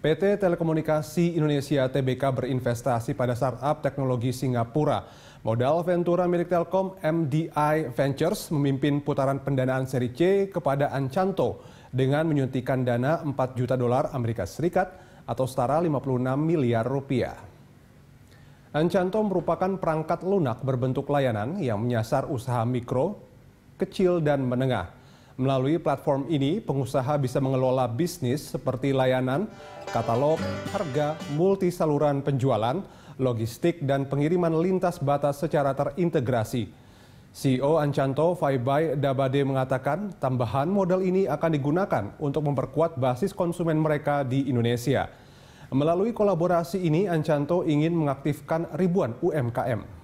PT Telekomunikasi Indonesia TBK berinvestasi pada startup teknologi Singapura. Modal Ventura milik Telkom MDI Ventures memimpin putaran pendanaan seri C kepada Ancanto dengan menyuntikkan dana 4 juta dolar Amerika Serikat atau setara 56 miliar rupiah. Ancanto merupakan perangkat lunak berbentuk layanan yang menyasar usaha mikro, kecil, dan menengah. Melalui platform ini, pengusaha bisa mengelola bisnis seperti layanan, katalog, harga, multi saluran penjualan, logistik, dan pengiriman lintas batas secara terintegrasi. CEO Ancanto Faibai Dabade mengatakan tambahan modal ini akan digunakan untuk memperkuat basis konsumen mereka di Indonesia. Melalui kolaborasi ini, Ancanto ingin mengaktifkan ribuan UMKM.